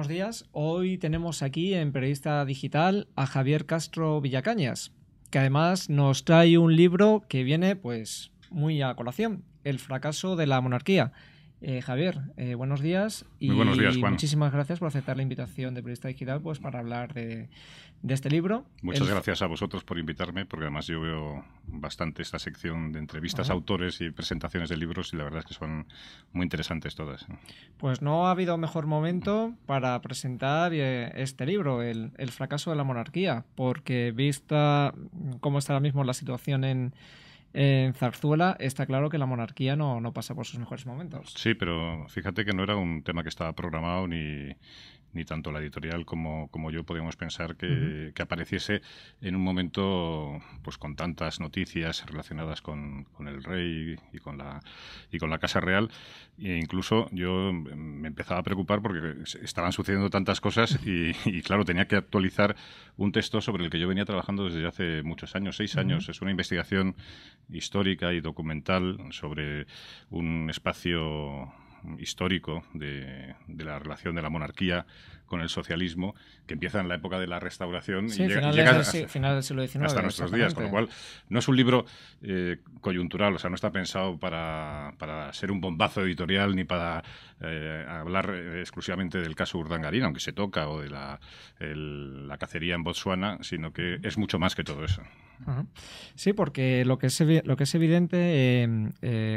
buenos días. Hoy tenemos aquí en Periodista Digital a Javier Castro Villacañas, que además nos trae un libro que viene pues muy a colación, El fracaso de la monarquía. Eh, Javier, eh, buenos días. Y Muy buenos días, Juan. Muchísimas gracias por aceptar la invitación de Periodista Digital pues, para hablar de, este libro. Muchas gracias a vosotros por invitarme, porque además yo veo bastante esta sección de entrevistas a autores y presentaciones de libros y la verdad es que son muy interesantes todas. Pues no ha habido mejor momento para presentar eh, este libro, El fracaso de la monarquía, porque vista cómo está ahora mismo la situación en, en Zarzuela, está claro que la monarquía no, pasa por sus mejores momentos. Sí, pero fíjate que no era un tema que estaba programado ni, ni tanto la editorial como, como yo podíamos pensar que, apareciese en un momento pues con tantas noticias relacionadas con, el rey y con la y con la casa real e incluso yo me empezaba a preocupar porque estaban sucediendo tantas cosas y, claro tenía que actualizar un texto sobre el que yo venía trabajando desde hace muchos años seis años es una investigación histórica y documental sobre un espacio histórico de, de, la relación de la monarquía con el socialismo, que empieza en la época de la restauración y llega, hasta, final siglo XIX. Hasta nuestros días, con lo cual no es un libro eh, coyuntural, o sea, no está pensado para, para ser un bombazo editorial ni para eh, hablar eh, exclusivamente del caso Urdangarín, aunque se toca, o de la, cacería en Botswana sino que es mucho más que todo eso. Sí, porque lo que es, lo que es evidente,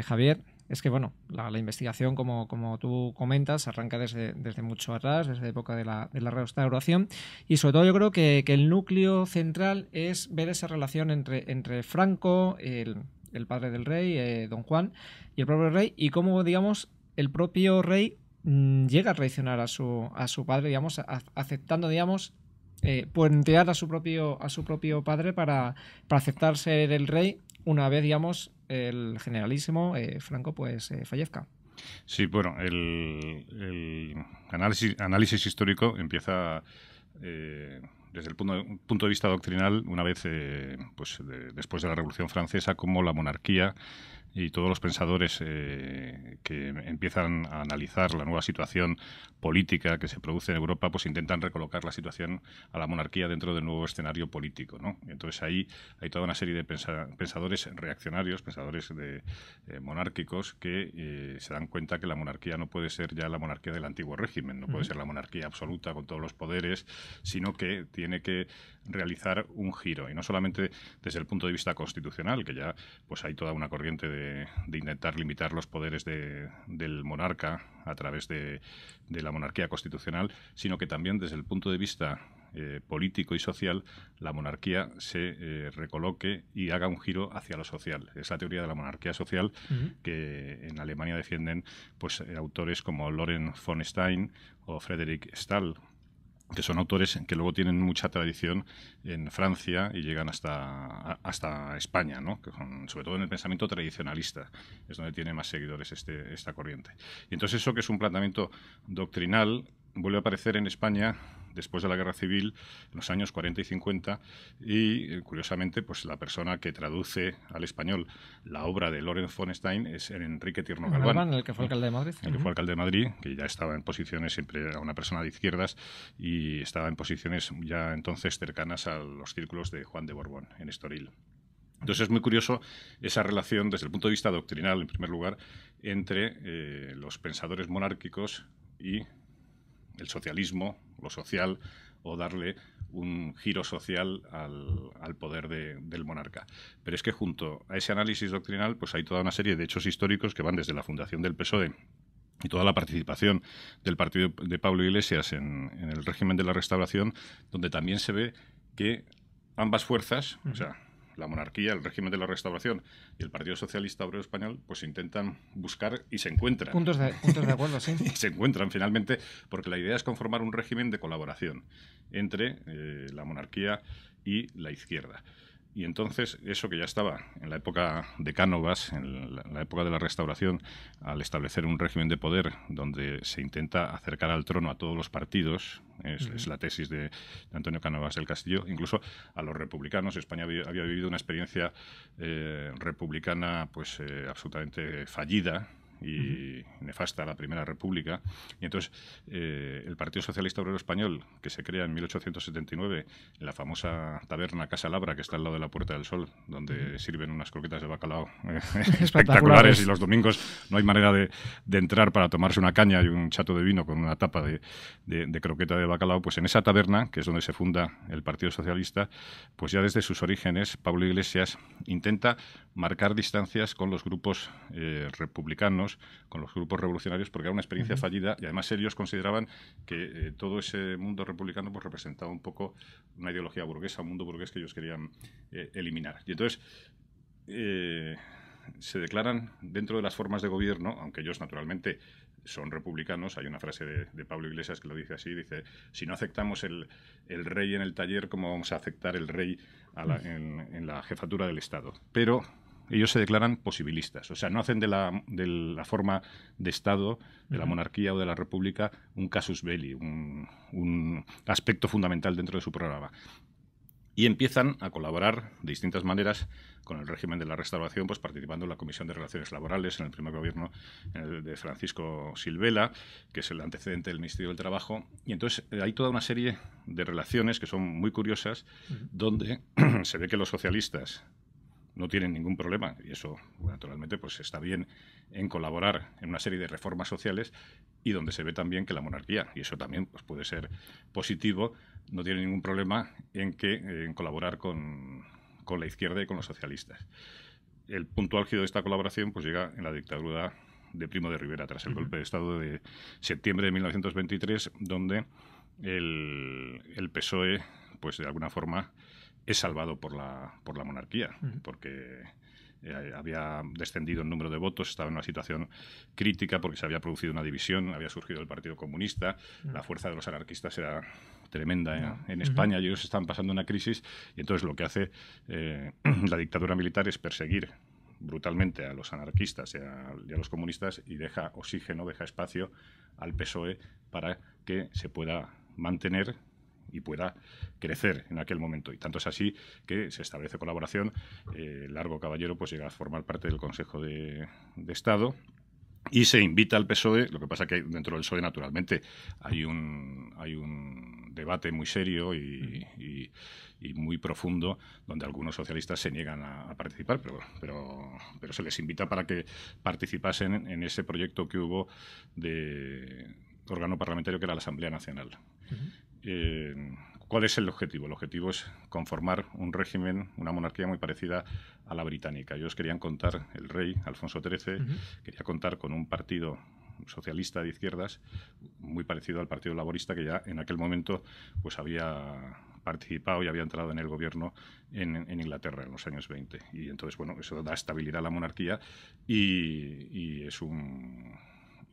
Javier, es que, bueno, la, investigación, como, como, tú comentas, arranca desde, desde mucho atrás, desde la época de la, de la restauración, y sobre todo yo creo que, el núcleo central es ver esa relación entre, entre Franco, el, el padre del rey, eh, don Juan, y el propio rey, y cómo, digamos, el propio rey mm, llega a reaccionar a su, a su padre, digamos, aceptando, digamos, eh, puentear a su propio, a su propio padre para, para aceptar ser el rey una vez, digamos, el generalísimo eh, Franco pues eh, fallezca. Sí, bueno, el, análisis, histórico empieza eh, desde el punto, de vista doctrinal, una vez pues, después de la Revolución Francesa, como la monarquía y todos los pensadores eh, que empiezan a analizar la nueva situación política que se produce en Europa, pues intentan recolocar la situación a la monarquía dentro del nuevo escenario político. ¿no? Entonces ahí hay toda una serie de pensadores reaccionarios, pensadores de, eh, monárquicos, que eh, se dan cuenta que la monarquía no puede ser ya la monarquía del antiguo régimen, no puede ser la monarquía absoluta con todos los poderes, sino que tiene que realizar un giro, y no solamente desde el punto de vista constitucional, que ya pues hay toda una corriente de, intentar limitar los poderes del monarca a través de, la monarquía constitucional, sino que también desde el punto de vista eh, político y social, la monarquía se eh, recoloque y haga un giro hacia lo social. Es la teoría de la monarquía social que en Alemania defienden pues, autores como Loren von Stein o Frederick Stahl, que son autores que luego tienen mucha tradición en Francia y llegan hasta, hasta España, ¿no? que sobre todo en el pensamiento tradicionalista, es donde tiene más seguidores este, esta corriente. Y entonces eso que es un planteamiento doctrinal vuelve a aparecer en España después de la Guerra Civil, en los años 40 y 50, y eh, curiosamente, pues la persona que traduce al español la obra de Lorenz von Stein es Enrique Tierno Galván, el que fue alcalde de Madrid. El que fue alcalde de Madrid, que ya estaba en posiciones, siempre a una persona de izquierdas, y estaba en posiciones ya entonces cercanas a los círculos de Juan de Borbón, en Estoril. Entonces es muy curioso esa relación desde el punto de vista doctrinal, en primer lugar, entre eh, los pensadores monárquicos y el socialismo lo social o darle un giro social al, poder del monarca. Pero es que junto a ese análisis doctrinal, pues hay toda una serie de hechos históricos que van desde la fundación del PSOE y toda la participación del partido de Pablo Iglesias en, en el régimen de la restauración, donde también se ve que ambas fuerzas, o sea, la monarquía, el régimen de la restauración y el Partido Socialista Obrero Español, pues intentan buscar y se encuentran. Puntos de, puntos de acuerdo, sí. se encuentran finalmente, porque la idea es conformar un régimen de colaboración entre eh, la monarquía y la izquierda. Y entonces, eso que ya estaba en la época de Cánovas, en la, época de la restauración, al establecer un régimen de poder donde se intenta acercar al trono a todos los partidos, es, la tesis de, Antonio Cánovas del Castillo, incluso a los republicanos. España había, vivido una experiencia eh, republicana pues eh, absolutamente fallida, y nefasta la Primera República. Y entonces eh, el Partido Socialista Obrero Español, que se crea en 1879 en la famosa taberna Casa Labra, que está al lado de la Puerta del Sol, donde sirven unas croquetas de bacalao eh, espectaculares y los domingos no hay manera de, entrar para tomarse una caña y un chato de vino con una tapa de, croqueta de bacalao, pues en esa taberna, que es donde se funda el Partido Socialista, pues ya desde sus orígenes Pablo Iglesias intenta marcar distancias con los grupos eh, republicanos con los grupos revolucionarios porque era una experiencia fallida y además ellos consideraban que eh, todo ese mundo republicano pues, representaba un poco una ideología burguesa, un mundo burgués que ellos querían eh, eliminar. Y entonces eh, se declaran dentro de las formas de gobierno, aunque ellos naturalmente son republicanos, hay una frase de, Pablo Iglesias que lo dice así, dice, si no aceptamos el, rey en el taller, ¿cómo vamos a aceptar el rey en, en la jefatura del Estado? Pero ellos se declaran posibilistas, o sea, no hacen de la, de la forma de Estado, de la monarquía o de la república, un casus belli, un, un aspecto fundamental dentro de su programa y empiezan a colaborar de distintas maneras con el régimen de la restauración, pues participando en la Comisión de Relaciones Laborales, en el primer gobierno de Francisco Silvela, que es el antecedente del Ministerio del Trabajo. Y entonces eh, hay toda una serie de relaciones que son muy curiosas, donde se ve que los socialistas no tienen ningún problema, y eso naturalmente pues está bien en colaborar en una serie de reformas sociales y donde se ve también que la monarquía, y eso también pues, puede ser positivo, no tiene ningún problema en, que, en colaborar con, la izquierda y con los socialistas. El punto álgido de esta colaboración pues llega en la dictadura de Primo de Rivera tras el golpe de Estado de septiembre de 1923, donde el, PSOE, pues de alguna forma, es salvado por la, por la monarquía, porque eh, había descendido el número de votos, estaba en una situación crítica porque se había producido una división, había surgido el Partido Comunista, la fuerza de los anarquistas era tremenda en, España, ellos están pasando una crisis y entonces lo que hace eh, la dictadura militar es perseguir brutalmente a los anarquistas y a, los comunistas y deja oxígeno, deja espacio al PSOE para que se pueda mantener y pueda crecer en aquel momento. Y tanto es así que se establece colaboración. Eh, Largo Caballero pues llega a formar parte del Consejo de, Estado y se invita al PSOE, lo que pasa que dentro del PSOE naturalmente hay un, hay un debate muy serio y, muy profundo donde algunos socialistas se niegan a, participar, pero, pero, se les invita para que participasen en ese proyecto que hubo de órgano parlamentario que era la Asamblea Nacional. Eh, ¿cuál es el objetivo? El objetivo es conformar un régimen, una monarquía muy parecida a la británica. Ellos querían contar, el rey Alfonso XIII quería contar con un partido socialista de izquierdas muy parecido al Partido Laborista que ya en aquel momento pues había participado y había entrado en el gobierno en, Inglaterra en los años 20. Y entonces, bueno, eso da estabilidad a la monarquía y es un,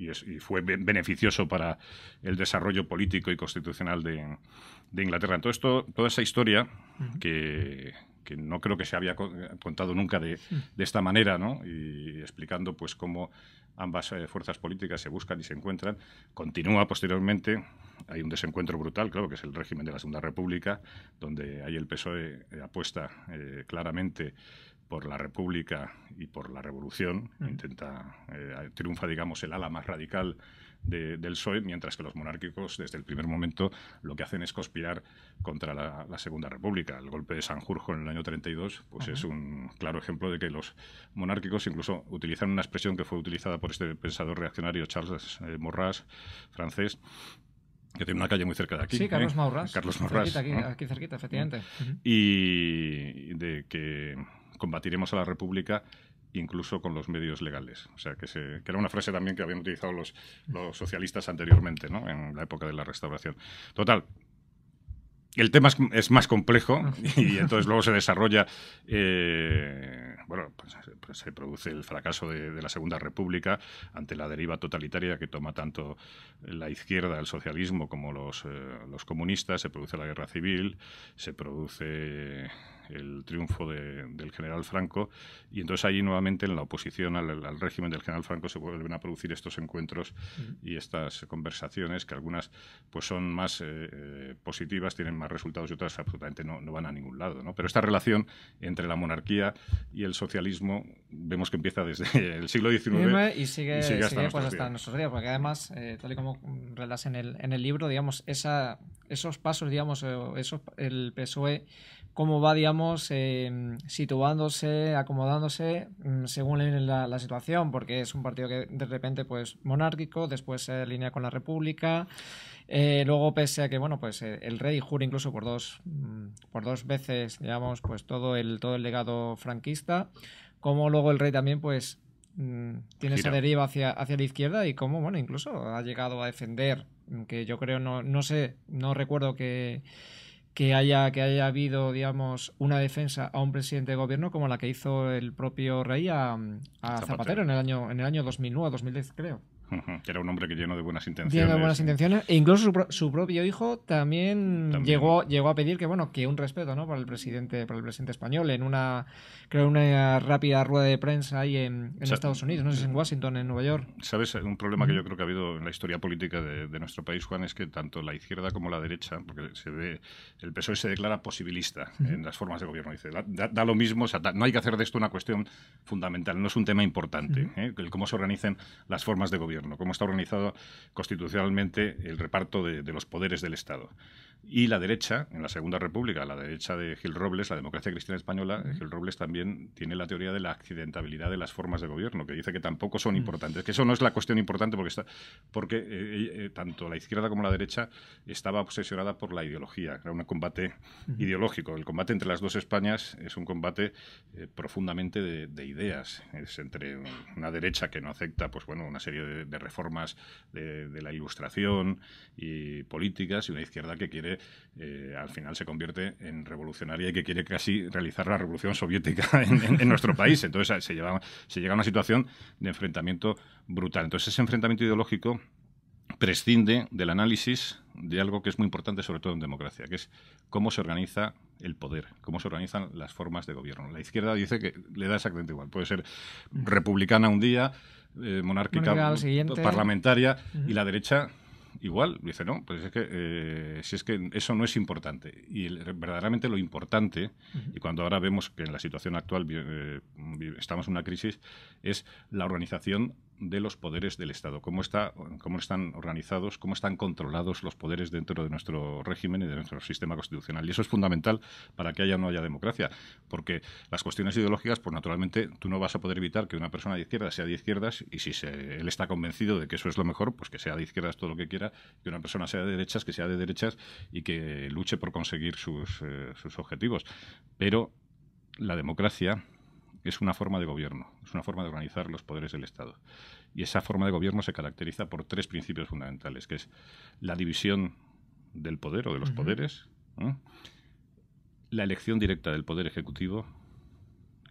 y, fue beneficioso para el desarrollo político y constitucional de, Inglaterra. Entonces, toda esa historia que, no creo que se había contado nunca de, esta manera, Y explicando pues cómo ambas eh, fuerzas políticas se buscan y se encuentran. Continúa posteriormente, hay un desencuentro brutal, claro, que es el régimen de la Segunda República, donde ahí el PSOE eh, apuesta eh, claramente por la República y por la Revolución, mm. intenta, eh, triunfa, digamos, el ala más radical del PSOE, mientras que los monárquicos, desde el primer momento, lo que hacen es conspirar contra la, Segunda República. El golpe de Sanjurjo en el año 32 pues es un claro ejemplo de que los monárquicos incluso utilizan una expresión que fue utilizada por este pensador reaccionario Charles eh, Morras, francés, que tiene una calle muy cerca de aquí. Sí, Carlos ¿eh? Morras. Carlos Maurras. aquí, cerquita, efectivamente. Y de que combatiremos a la República incluso con los medios legales. O sea, que, se, era una frase también que habían utilizado los, socialistas anteriormente, ¿no? en la época de la restauración. Total, el tema es, más complejo y entonces luego se desarrolla, eh, bueno, pues, pues se produce el fracaso de, la Segunda República ante la deriva totalitaria que toma tanto la izquierda, el socialismo, como los eh, comunistas, se produce la guerra civil, se produce el triunfo del general Franco. Y entonces allí nuevamente en la oposición al, régimen del general Franco se vuelven a producir estos encuentros y estas conversaciones que algunas pues son más eh, eh, positivas, tienen más resultados y otras absolutamente no, no van a ningún lado. ¿no? Pero esta relación entre la monarquía y el socialismo vemos que empieza desde el siglo XIX y sigue, hasta, pues, nuestros días, porque además, eh, tal y como relas en el, en el libro, digamos, esa, esos pasos, digamos, eso el PSOE cómo va, digamos, eh, situándose, acomodándose mm, según la, la, situación, porque es un partido que de repente, pues, monárquico, después se alinea con la República. Eh, luego, pese a que, bueno, pues eh, el rey jura incluso por dos, mm, por dos veces, digamos, pues todo el, todo el legado franquista, cómo luego el rey también, pues, mm, tiene esa deriva hacia, hacia la izquierda y cómo, bueno, incluso ha llegado a defender, que yo creo, no, no sé, no recuerdo que que haya, que haya habido, digamos, una defensa a un presidente de gobierno como la que hizo el propio rey a, Zapatero. en, el año, en el año 2009, 2010, creo. Era un hombre que lleno de buenas intenciones. Lleno de buenas intenciones. E incluso su, su propio hijo también, Llegó, llegó a pedir que, bueno, que un respeto, ¿no? Para el presidente, para el presidente español. En una, creo, una rápida rueda de prensa ahí en, Estados Unidos, no sé si en Washington, en Nueva York. ¿Sabes? Un problema que yo creo que ha habido en la historia política de, nuestro país, Juan, es que tanto la izquierda como la derecha, porque se ve, el PSOE se declara posibilista en las formas de gobierno. Dice, da, lo mismo, no hay que hacer de esto una cuestión fundamental, no es un tema importante, ¿eh? el cómo se organizan las formas de gobierno cómo está organizado constitucionalmente el reparto de los poderes del Estado. Y la derecha, en la Segunda República, la derecha de Gil Robles, la democracia cristiana española, Gil Robles también tiene la teoría de la accidentabilidad de las formas de gobierno, que dice que tampoco son mm. importantes, que eso no es la cuestión importante porque, está, porque eh, eh, eh, tanto la izquierda como la derecha estaba obsesionada por la ideología, era un combate ideológico. El combate entre las dos Españas es un combate profundamente de, ideas, es entre una derecha que no acepta pues, bueno, una serie de, reformas de la ilustración y políticas y una izquierda que quiere eh, al final se convierte en revolucionaria y que quiere casi realizar la revolución soviética en, nuestro país. Entonces se, llega a una situación de enfrentamiento brutal. Entonces ese enfrentamiento ideológico prescinde del análisis de algo que es muy importante, sobre todo en democracia, que es cómo se organiza el poder, cómo se organizan las formas de gobierno. La izquierda dice que le da exactamente igual. Puede ser republicana un día, eh, monárquica, parlamentaria, y la derecha igual. Dice, no, pues es que, eh, si es que eso no es importante. Y verdaderamente lo importante, y cuando ahora vemos que en la situación actual eh, estamos en una crisis, es la organización de los poderes del Estado, cómo, está, cómo están organizados, cómo están controlados los poderes dentro de nuestro régimen y de nuestro sistema constitucional. Y eso es fundamental para que haya o no haya democracia, porque las cuestiones ideológicas, pues naturalmente tú no vas a poder evitar que una persona de izquierda sea de izquierdas y si él está convencido de que eso es lo mejor, pues que sea de izquierdas todo lo que quiera, que una persona sea de derechas, que sea de derechas y que luche por conseguir sus, eh, sus objetivos. Pero la democracia es una forma de gobierno, es una forma de organizar los poderes del Estado. Y esa forma de gobierno se caracteriza por tres principios fundamentales, que es la división del poder o de los poderes, la elección directa del poder ejecutivo,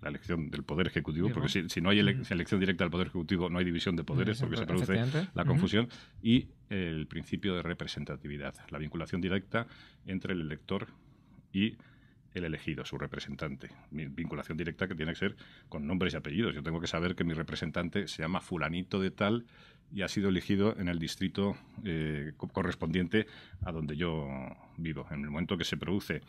la elección del poder ejecutivo, porque si, no hay elección directa del poder ejecutivo no hay división de poderes porque se produce la confusión, y el principio de representatividad, la vinculación directa entre el elector y el el elegido, su representante. Mi vinculación directa que tiene que ser con nombres y apellidos. Yo tengo que saber que mi representante se llama fulanito de tal y ha sido elegido en el distrito eh, correspondiente a donde yo vivo. En el momento que se produce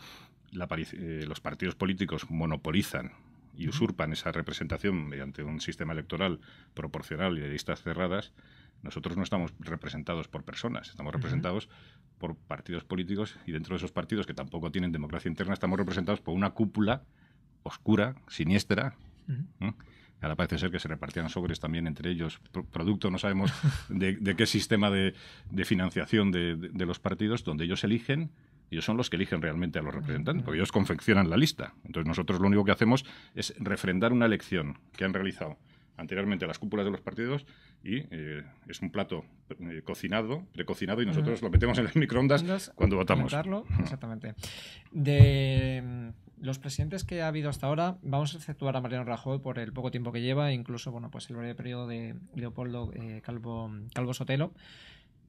la, eh, los partidos políticos monopolizan y usurpan esa representación mediante un sistema electoral proporcional y de listas cerradas, nosotros no estamos representados por personas, estamos representados por partidos políticos y dentro de esos partidos que tampoco tienen democracia interna estamos representados por una cúpula oscura, siniestra. ¿eh? Ahora parece ser que se repartían sobres también entre ellos, producto, no sabemos de, qué sistema de, financiación de, de, los partidos, donde ellos eligen ellos son los que eligen realmente a los representantes, porque ellos confeccionan la lista. Entonces nosotros lo único que hacemos es refrendar una elección que han realizado anteriormente las cúpulas de los partidos y eh, es un plato eh, cocinado, precocinado y nosotros lo metemos en las microondas cuando votamos. Exactamente. De mm, los presidentes que ha habido hasta ahora, vamos a exceptuar a Mariano Rajoy por el poco tiempo que lleva, incluso bueno, pues el breve periodo de Leopoldo eh, Calvo, Calvo Sotelo.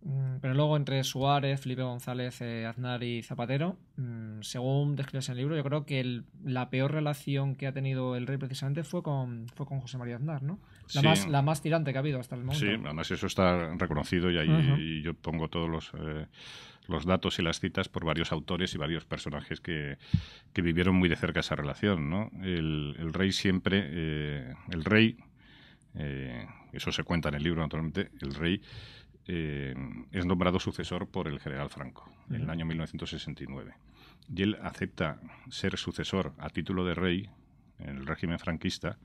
Mm, pero luego entre Suárez, Felipe González, eh, Aznar y Zapatero, mm, según describes en el libro, yo creo que la peor relación que ha tenido el rey precisamente fue con, fue con José María Aznar, ¿no? La, más, la más tirante que ha habido hasta el momento. Sí, además eso está reconocido y ahí yo pongo todos los... Eh, los datos y las citas por varios autores y varios personajes que, que vivieron muy de cerca esa relación. ¿no? El, rey siempre, eh, el rey, eso se cuenta en el libro naturalmente, el rey eh, es nombrado sucesor por el general Franco en el año 1969. Y él acepta ser sucesor a título de rey en el régimen franquista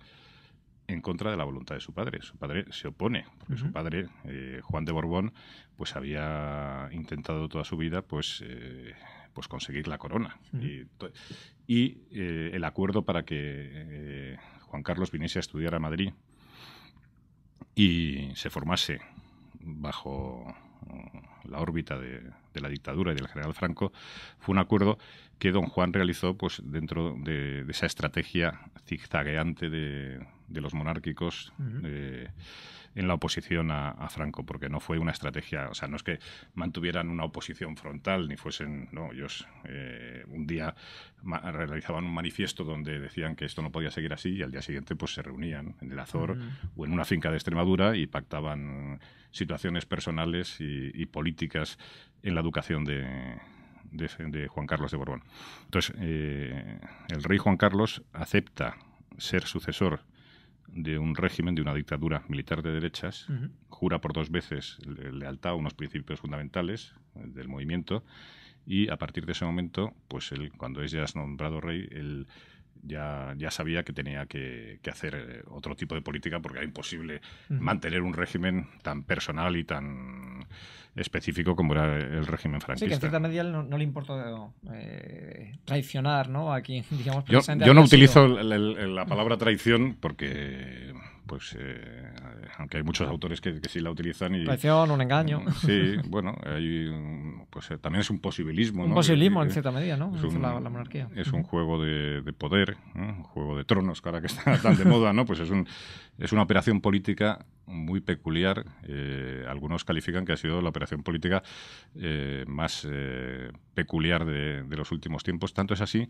en contra de la voluntad de su padre. Su padre se opone, porque su padre, eh, Juan de Borbón, pues había intentado toda su vida pues, eh, pues conseguir la corona. Y, el acuerdo para que Juan Carlos viniese a estudiar a Madrid y se formase bajo uh, la órbita de, la dictadura y del general Franco, fue un acuerdo que don Juan realizó pues, dentro de, esa estrategia zigzagueante de, los monárquicos en la oposición a, Franco, porque no fue una estrategia, o sea, no es que mantuvieran una oposición frontal, ni fuesen, no, ellos eh, un día realizaban un manifiesto donde decían que esto no podía seguir así y al día siguiente pues se reunían en el Azor o en una finca de Extremadura y pactaban situaciones personales y, políticas en la educación de, Juan Carlos de Borbón. Entonces, eh, el rey Juan Carlos acepta ser sucesor de un régimen, de una dictadura militar de derechas, jura por dos veces lealtad a unos principios fundamentales eh, del movimiento y a partir de ese momento, pues él, cuando es ya nombrado rey, él ya, sabía que tenía que, hacer eh, otro tipo de política porque era imposible mantener un régimen tan personal y tan específico como era el régimen franquista. Sí, que en cierta medida no, le importó eh, traicionar, ¿no? Aquí, digamos, yo, yo no utilizo la palabra traición porque pues eh, aunque hay muchos autores que, sí la utilizan y traición un engaño mm, sí bueno pues eh, también es un posibilismo un posibilismo en cierta medida no es un, juego de, poder un juego de tronos que que está tan de moda no pues es un es una operación política muy peculiar eh, algunos califican que ha sido la operación política más peculiar de los últimos tiempos tanto es así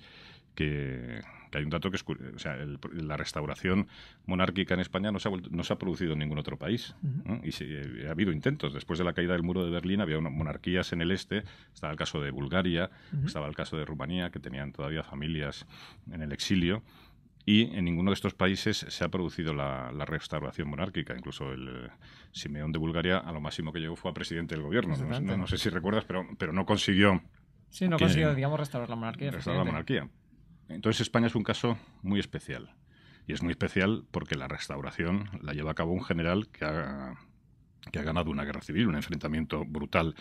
que, que hay un dato que es o sea, la restauración monárquica en España no se ha, se ha producido en ningún otro país. Y eh, ha habido intentos. Después de la caída del muro de Berlín había monarquías en el este, estaba el caso de Bulgaria, estaba el caso de Rumanía, que tenían todavía familias en el exilio. Y en ninguno de estos países se ha producido la, restauración monárquica. Incluso el eh, Simeón de Bulgaria a lo máximo que llegó fue a presidente del gobierno. No, sé si recuerdas, pero, pero no consiguió... Sí, no consiguió, digamos, restaurar la monarquía. Restaurar la monarquía entonces España es un caso muy especial. Y es muy especial porque la restauración la lleva a cabo un general que ha, que ha ganado una guerra civil, un enfrentamiento brutal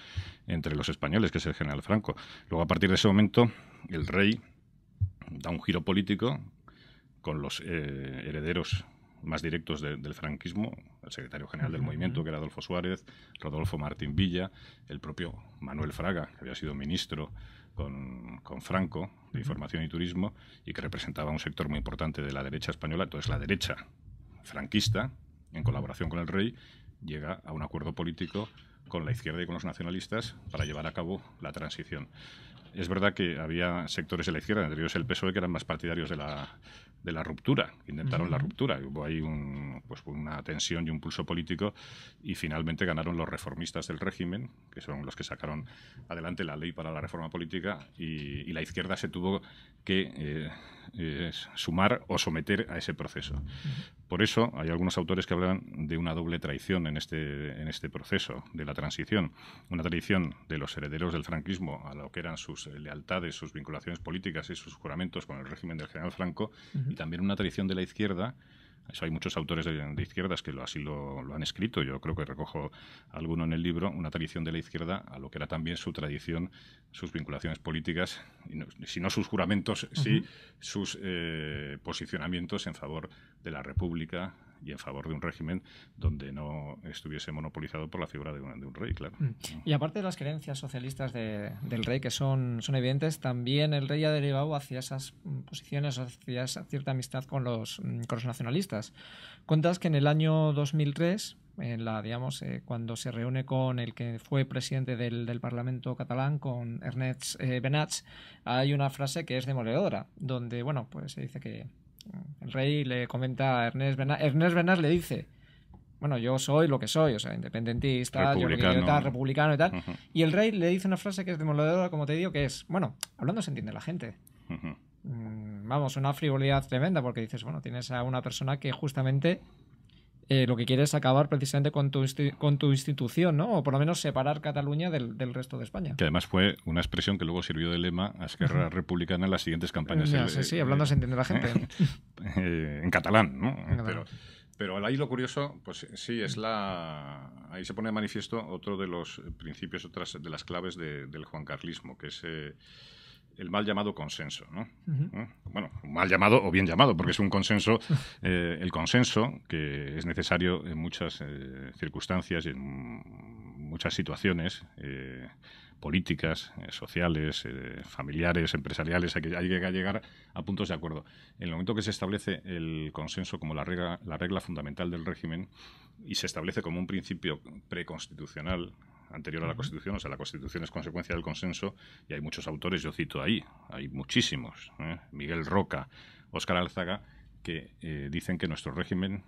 entre los españoles, que es el general Franco. Luego, a partir de ese momento, el rey da un giro político con los eh, herederos más directos del franquismo, el secretario general del movimiento, que era Adolfo Suárez, Rodolfo Martín Villa, el propio Manuel Fraga, que había sido ministro con, Franco, de Información y Turismo, y que representaba un sector muy importante de la derecha española. Entonces, la derecha franquista, en colaboración con el rey, llega a un acuerdo político con la izquierda y con los nacionalistas para llevar a cabo la transición. Es verdad que había sectores de la izquierda, entre ellos el PSOE, que eran más partidarios de la, de la ruptura, intentaron la ruptura. Hubo ahí pues, una tensión y un pulso político y finalmente ganaron los reformistas del régimen, que son los que sacaron adelante la ley para la reforma política y, la izquierda se tuvo que eh, eh, sumar o someter a ese proceso. Por eso hay algunos autores que hablan de una doble traición en este, en este proceso de la transición. Una traición de los herederos del franquismo a lo que eran sus lealtades, sus vinculaciones políticas y sus juramentos con el régimen del general Franco, y también una traición de la izquierda eso hay muchos autores de, izquierdas que lo, así lo, han escrito. Yo creo que recojo alguno en el libro, una tradición de la izquierda a lo que era también su tradición, sus vinculaciones políticas, y no, si no sus juramentos, sí sus eh, posicionamientos en favor de la República, y en favor de un régimen donde no estuviese monopolizado por la figura de un, rey, claro. Mm. Y aparte de las creencias socialistas del rey, que son, son evidentes, también el rey ha derivado hacia esas mm, posiciones, hacia esa cierta amistad con los, mm, con nacionalistas. Cuentas que en el año 2003 en la, digamos, eh, cuando se reúne con el que fue presidente del, del Parlamento catalán, con Ernest eh, Benach, hay una frase que es demoledora, donde, bueno, pues se dice que el Rey le comenta a Ernest Bernas, Ernest Bernas le dice, bueno, yo soy lo que soy, o sea, independentista, republicano, yo tal, republicano y tal. Y el rey le dice una frase que es demoledora, como te digo, que es, bueno, hablando se entiende la gente. Mm, vamos, una frivolidad tremenda, porque dices, bueno, tienes a una persona que justamente eh, lo que quiere es acabar precisamente con tu, con tu institución, ¿no? O por lo menos separar Cataluña del, resto de España. Que además fue una expresión que luego sirvió de lema a Esquerra Republicana en las siguientes campañas. sí, sí, hablando se entiende la gente. Eh, en catalán, ¿no? Pero, ahí lo curioso, pues sí, es la. Ahí se pone de manifiesto otro de los principios, otras de las claves del juancarlismo, que es eh, el mal llamado consenso. ¿no? ¿Eh? Bueno, mal llamado o bien llamado, porque es un consenso, eh, el consenso que es necesario en muchas eh, circunstancias y en muchas situaciones. políticas, sociales, familiares, empresariales, a que, hay que, llegar a puntos de acuerdo. En el momento que se establece el consenso como la regla, la regla fundamental del régimen y se establece como un principio preconstitucional, anterior a la Constitución, o sea, la Constitución es consecuencia del consenso y hay muchos autores, yo cito ahí, hay muchísimos, ¿eh? Miguel Roca, Óscar Alzaga, que eh, dicen que nuestro régimen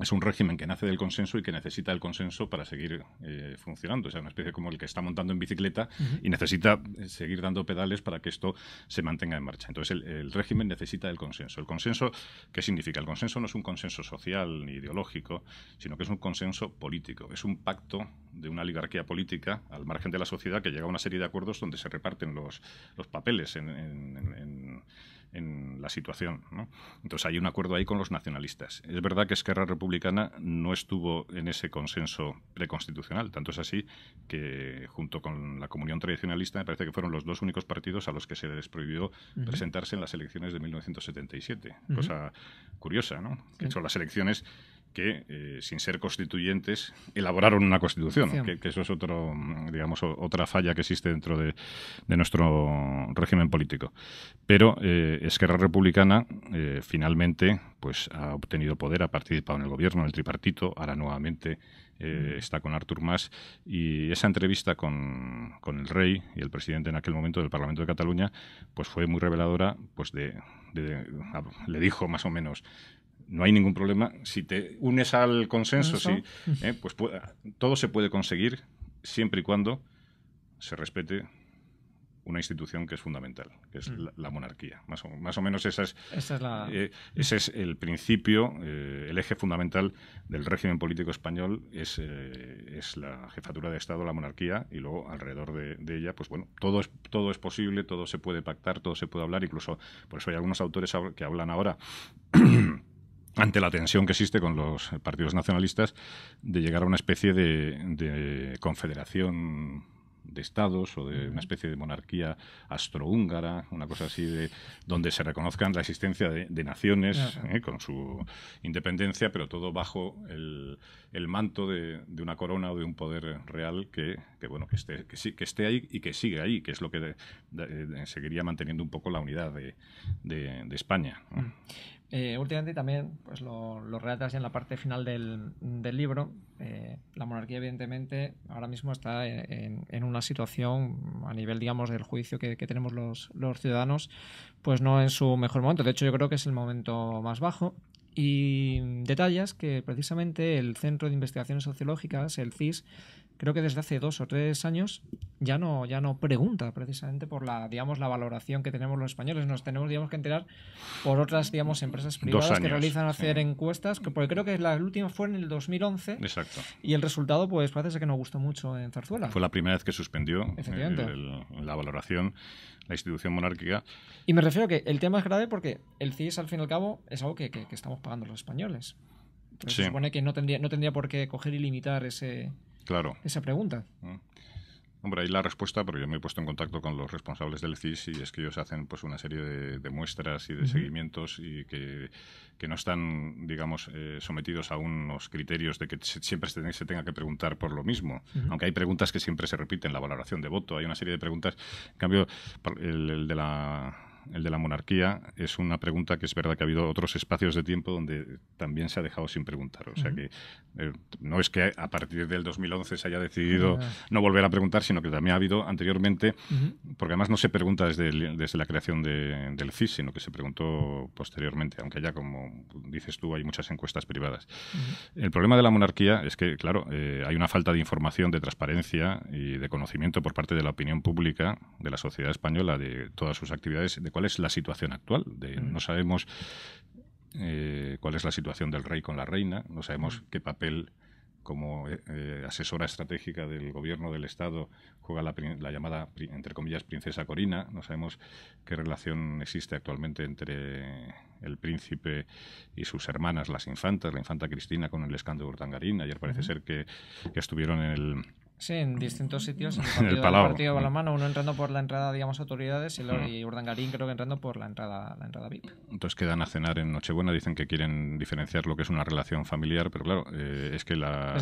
es un régimen que nace del consenso y que necesita el consenso para seguir eh, funcionando. Es una especie como el que está montando en bicicleta y necesita eh, seguir dando pedales para que esto se mantenga en marcha. Entonces, el, régimen necesita el consenso. ¿El consenso qué significa? El consenso no es un consenso social ni ideológico, sino que es un consenso político. Es un pacto de una oligarquía política al margen de la sociedad que llega a una serie de acuerdos donde se reparten los, los papeles en, en en la situación. ¿no? Entonces hay un acuerdo ahí con los nacionalistas. Es verdad que Esquerra Republicana no estuvo en ese consenso preconstitucional, tanto es así que junto con la Comunión Tradicionalista me parece que fueron los dos únicos partidos a los que se les prohibió presentarse en las elecciones de 1977. Cosa curiosa, ¿no? De las elecciones que, eh, sin ser constituyentes, elaboraron una constitución, que, eso es otro, digamos, otra falla que existe dentro de, nuestro régimen político. Pero eh, Esquerra Republicana eh, finalmente pues, ha obtenido poder, ha participado en el gobierno, en el tripartito, ahora nuevamente mm. está con Artur Mas, y esa entrevista con, con, el rey y el presidente en aquel momento del Parlamento de Cataluña, pues fue muy reveladora, pues le dijo más o menos, no hay ningún problema. Si te unes al consenso, si, eh, pues todo se puede conseguir siempre y cuando se respete una institución que es fundamental, que es mm. la, monarquía. Más o, más o, menos esa es, esa es la... Eh, ese es el principio, eh, el eje fundamental del régimen político español es, es, la jefatura de Estado, la monarquía, y luego alrededor de, de, ella, pues bueno, todo es, todo es posible, todo se puede pactar, todo se puede hablar, incluso por eso hay algunos autores que hablan ahora ante la tensión que existe con los partidos nacionalistas de llegar a una especie de, confederación de estados o de una especie de monarquía astrohúngara, una cosa así, de, donde se reconozcan la existencia de, naciones eh, con su independencia, pero todo bajo el, manto de, una corona o de un poder real que, bueno, que esté, que, que esté ahí y que sigue ahí, que es lo que seguiría manteniendo un poco la unidad de, España. Mm. Eh, últimamente también pues lo, relatas en la parte final del, libro. Eh, la monarquía, evidentemente, ahora mismo está en, una situación a nivel, digamos, del juicio que, tenemos los, los, ciudadanos, pues no en su mejor momento. De hecho, yo creo que es el momento más bajo. Y detallas que precisamente el Centro de Investigaciones Sociológicas, el CIS, creo que desde hace dos o tres años ya no, ya no pregunta precisamente por la, digamos, la valoración que tenemos los españoles. Nos tenemos, digamos, que enterar por otras, digamos, empresas privadas que realizan hacer encuestas, porque creo que la última fue en el 2011. Exacto. Y el resultado, pues, parece que no gustó mucho en Zarzuela. Fue la primera vez que suspendió eh, la valoración la institución monárquica. Y me refiero a que el tema es grave porque el CIS, al fin y al cabo, es algo que, estamos pagando los españoles. Se supone que no tendría, no tendría por qué coger y limitar ese, Claro. Esa pregunta. Mm. Hombre, ahí la respuesta, porque yo me he puesto en contacto con los responsables del CIS y es que ellos hacen pues una serie de, muestras y de seguimientos y que, no están, digamos, eh, sometidos a unos criterios de que siempre se, tenga que preguntar por lo mismo. Aunque hay preguntas que siempre se repiten, la valoración de voto, hay una serie de preguntas. En cambio, el de la el de la monarquía, es una pregunta que es verdad que ha habido otros espacios de tiempo donde también se ha dejado sin preguntar. O sea que eh, no es que a partir del 2011 se haya decidido ah. no volver a preguntar, sino que también ha habido anteriormente, porque además no se pregunta desde, desde la creación del CIS, sino que se preguntó posteriormente, aunque ya, como dices tú, hay muchas encuestas privadas. El problema de la monarquía es que, claro, eh, hay una falta de información, de transparencia y de conocimiento por parte de la opinión pública, de la sociedad española, de todas sus actividades, de cuál es la situación actual. Mm. no sabemos eh, cuál es la situación del rey con la reina, no sabemos mm. qué papel como eh, asesora estratégica del gobierno del Estado juega la, llamada, entre comillas, princesa Corina. No sabemos qué relación existe actualmente entre el príncipe y sus hermanas, las infantas, la infanta Cristina con el escándalo de Urtangarín. Ayer parece ser que, estuvieron en el Sí, en distintos sitios. El partido, el la mano, uno entrando por la entrada, digamos, autoridades y, Urdangarín creo que entrando por la entrada, la entrada VIP. Entonces quedan a cenar en Nochebuena, dicen que quieren diferenciar lo que es una relación familiar, pero claro, eh, es que la,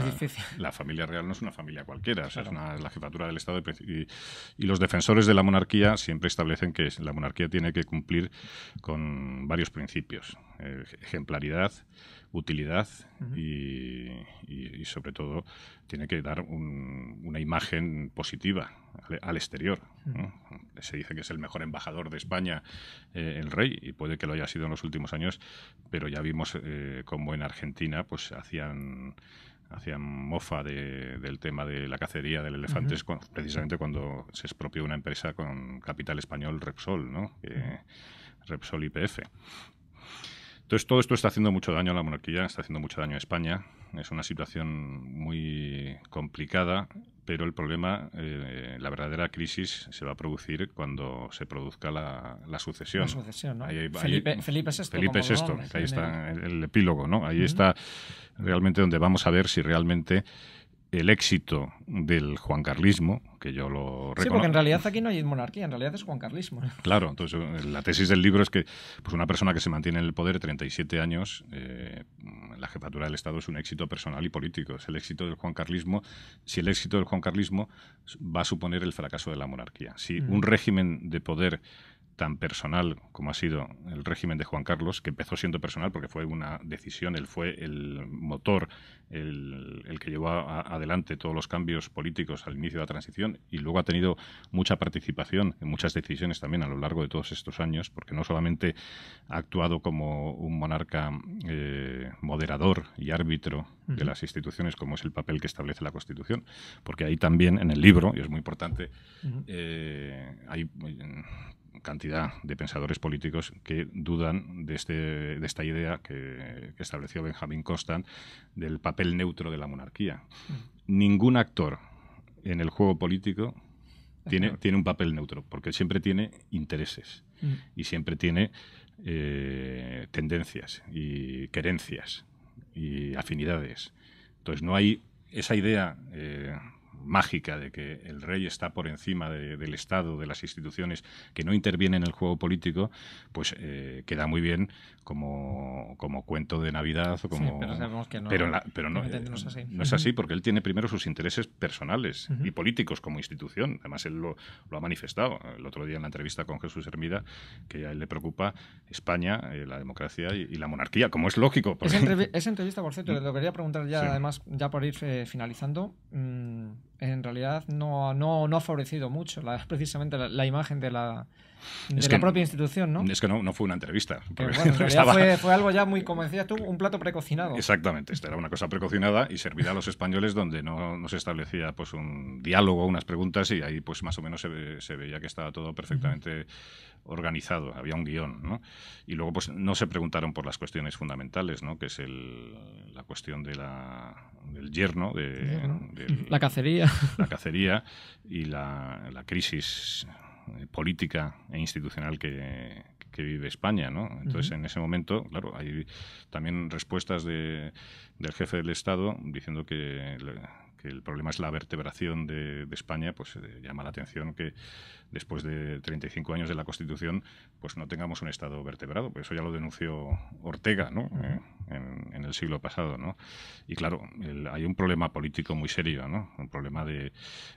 la familia real no es una familia cualquiera, es, la jefatura del Estado y, los defensores de la monarquía siempre establecen que la monarquía tiene que cumplir con varios principios. Eh, ejemplaridad, utilidad y, sobre todo tiene que dar una imagen positiva al, exterior. Se dice que es el mejor embajador de España eh, el rey y puede que lo haya sido en los últimos años, pero ya vimos con eh, como en Argentina pues hacían hacían mofa del tema de la cacería del elefante, precisamente cuando se expropió una empresa con capital español Repsol, ¿no? Repsol IPF. Entonces, todo esto está haciendo mucho daño a la monarquía, está haciendo mucho daño a España. Es una situación muy complicada, pero el problema, eh, la verdadera crisis se va a producir cuando se produzca la, sucesión. Felipe, Felipe, esto. Felipe ahí está el, epílogo, ¿no? Ahí está realmente donde vamos a ver si realmente el éxito del juancarlismo, que yo lo reconozco. Sí, porque en realidad aquí no hay monarquía, en realidad es juancarlismo. Claro, entonces eh, la tesis del libro es que pues una persona que se mantiene en el poder 37 años, eh, la jefatura del Estado es un éxito personal y político. Es el éxito del juancarlismo. Si el éxito del juancarlismo va a suponer el fracaso de la monarquía. Si mm. un régimen de poder tan personal como ha sido el régimen de Juan Carlos, que empezó siendo personal porque fue una decisión, él fue el motor, el, que llevó adelante todos los cambios políticos al inicio de la transición y luego ha tenido mucha participación en muchas decisiones también a lo largo de todos estos años, porque no solamente ha actuado como un monarca eh, moderador y árbitro de las instituciones, como es el papel que establece la Constitución, porque ahí también en el libro, y es muy importante, eh, hay cantidad de pensadores políticos que dudan de, este, de esta idea que, estableció Benjamin Constant del papel neutro de la monarquía. Ningún actor en el juego político tiene, tiene, un papel neutro, porque siempre tiene intereses y siempre tiene eh, tendencias y querencias y afinidades. Entonces no hay esa idea eh, mágica de que el rey está por encima del Estado, de las instituciones que no intervienen en el juego político, pues eh, queda muy bien como, como cuento de Navidad o como... pero que no, pero, eh, no, es así. no, es así. porque él tiene primero sus intereses personales y políticos como institución. Además, él lo, ha manifestado el otro día en la entrevista con Jesús Hermida, que a él le preocupa España, eh, la democracia y, la monarquía, como es lógico. entrevista, por cierto, lo quería preguntar ya, además, ya por ir finalizando. Mm, en realidad no, no, no ha favorecido mucho. La, precisamente la, la imagen de la, de es la propia institución, ¿no? Es que no, no fue una entrevista. Pues fue, algo ya muy, como decías tú, un plato precocinado. Exactamente, esta era una cosa precocinada y servida a los españoles donde no, no se establecía pues un diálogo, unas preguntas y ahí pues más o menos se, se veía que estaba todo perfectamente organizado, había un guión, ¿no? Y luego pues no se preguntaron por las cuestiones fundamentales, ¿no? Que es el, la cuestión de la, del yerno, de, la cacería. La cacería y la, la crisis eh, política e institucional que, vive España, ¿no? Entonces, en ese momento, claro, hay también respuestas del jefe del Estado diciendo que, que el problema es la vertebración de, España, pues eh, llama la atención que después de 35 años de la Constitución, pues no tengamos un Estado vertebrado. Pues eso ya lo denunció Ortega, ¿no? Eh, en, el siglo pasado, ¿no? Y claro, hay un problema político muy serio, ¿no? Un problema de,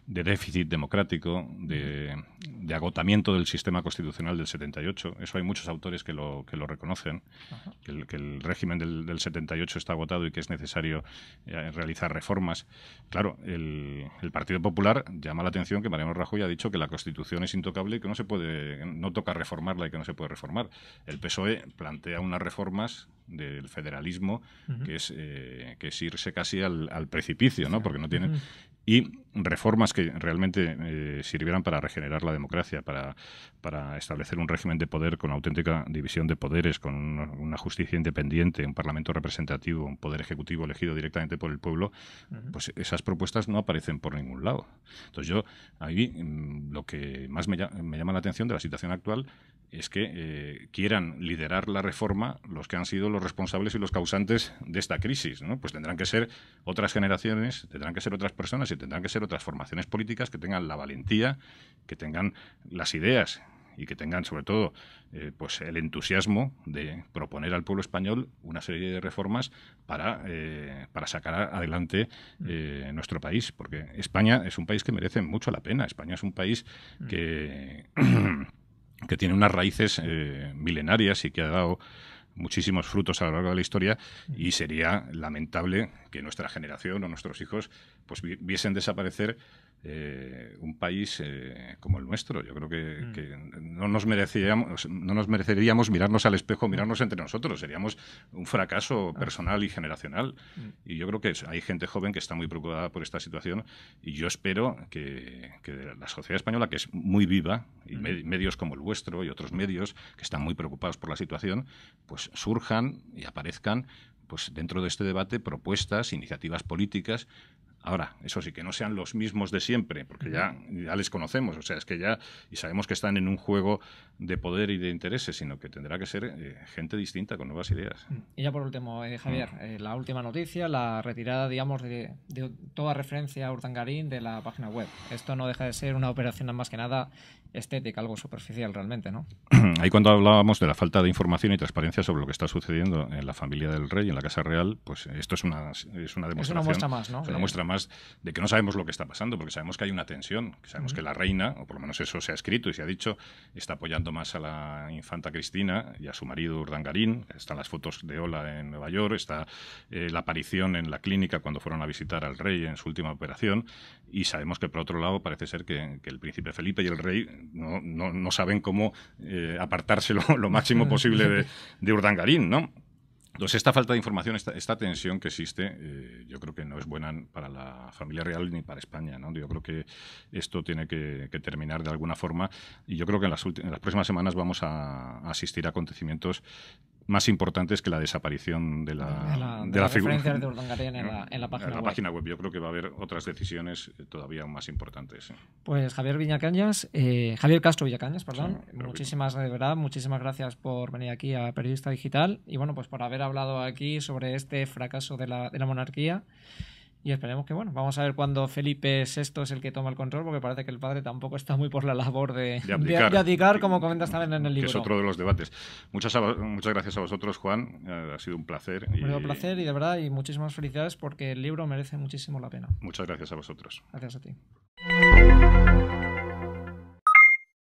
déficit democrático, de, agotamiento del sistema constitucional del 78. Eso hay muchos autores que lo, que lo reconocen, que el, régimen del, del 78 está agotado y que es necesario eh, realizar reformas claro, el, Partido Popular llama la atención que Mariano Rajoy ha dicho que la Constitución es intocable y que no se puede, no toca reformarla y que no se puede reformar. El PSOE plantea unas reformas del federalismo que es eh, que es irse casi al, precipicio, ¿no? Porque no tienen y reformas que realmente eh, sirvieran para regenerar la democracia, para, establecer un régimen de poder con auténtica división de poderes, con una, justicia independiente, un parlamento representativo, un poder ejecutivo elegido directamente por el pueblo, pues esas propuestas no aparecen por ningún lado. Entonces yo, ahí mm, lo que más me llama la atención de la situación actual es que eh, quieran liderar la reforma los que han sido los responsables y los causantes de esta crisis. Pues tendrán que ser otras generaciones, tendrán que ser otras personas y tendrán que ser otras formaciones políticas que tengan la valentía, que tengan las ideas y que tengan sobre todo eh, pues el entusiasmo de proponer al pueblo español una serie de reformas para, eh, para sacar adelante nuestro país, porque España es un país que merece mucho la pena, España es un país que... Mm. que tiene unas raíces eh, milenarias y que ha dado muchísimos frutos a lo largo de la historia y sería lamentable que nuestra generación o nuestros hijos pues viesen desaparecer eh, un país eh, como el nuestro. Yo creo que, mm. no, nos mereceríamos, no nos mereceríamos mirarnos al espejo, mirarnos entre nosotros. Seríamos un fracaso ah. personal y generacional. Mm. Y yo creo que hay gente joven que está muy preocupada por esta situación y yo espero que, la sociedad española, que es muy viva, y mm. medios como el vuestro y otros medios que están muy preocupados por la situación, pues surjan y aparezcan pues dentro de este debate propuestas, iniciativas políticas Ahora, eso sí, que no sean los mismos de siempre, porque ya, ya les conocemos, o sea, es que ya, y sabemos que están en un juego de poder y de intereses, sino que tendrá que ser eh, gente distinta, con nuevas ideas. Mm. Y ya por último, eh, Javier, mm. eh, la última noticia, la retirada, digamos, de, de, toda referencia a Urdangarín de la página web. Esto no deja de ser una operación más que nada estética, algo superficial realmente, ¿no? Ahí cuando hablábamos de la falta de información y transparencia sobre lo que está sucediendo en la familia del rey, en la Casa Real, pues esto es una, una demostración. Es una muestra más, ¿no? Es una muestra más de que no sabemos lo que está pasando, porque sabemos que hay una tensión, sabemos que la reina, o por lo menos eso se ha escrito y se ha dicho, está apoyando más a la infanta Cristina y a su marido Urdangarín, están las fotos de Ola en Nueva York, está eh, la aparición en la clínica cuando fueron a visitar al rey en su última operación, y sabemos que por otro lado parece ser que el príncipe Felipe y el rey no, no, saben cómo eh, apartarse lo, máximo posible de, de Urdangarín, ¿no? Entonces, esta falta de información, esta, tensión que existe, eh, yo creo que no es buena para la familia real ni para España. ¿no? Yo creo que esto tiene que, terminar de alguna forma y yo creo que en las, las próximas semanas vamos a asistir a acontecimientos más importantes que la desaparición de la, de, la figura. De en, la, en la página, web. Yo creo que va a haber otras decisiones eh, todavía más importantes. Eh. Pues Javier Villacañas, eh, Javier Castro Villacañas, perdón. muchísimas, de verdad, muchísimas gracias por venir aquí a Periodista Digital y bueno, pues por haber hablado aquí sobre este fracaso de la, de la monarquía. Y esperemos que, bueno, vamos a ver cuando Felipe VI es el que toma el control, porque parece que el padre tampoco está muy por la labor de, de, abdicar, como comentas también en el libro. es otro de los debates. Muchas, muchas gracias a vosotros, Juan. Eh, ha sido un placer. Un placer y de verdad, y muchísimas felicidades porque el libro merece muchísimo la pena. Muchas gracias a vosotros. Gracias a ti.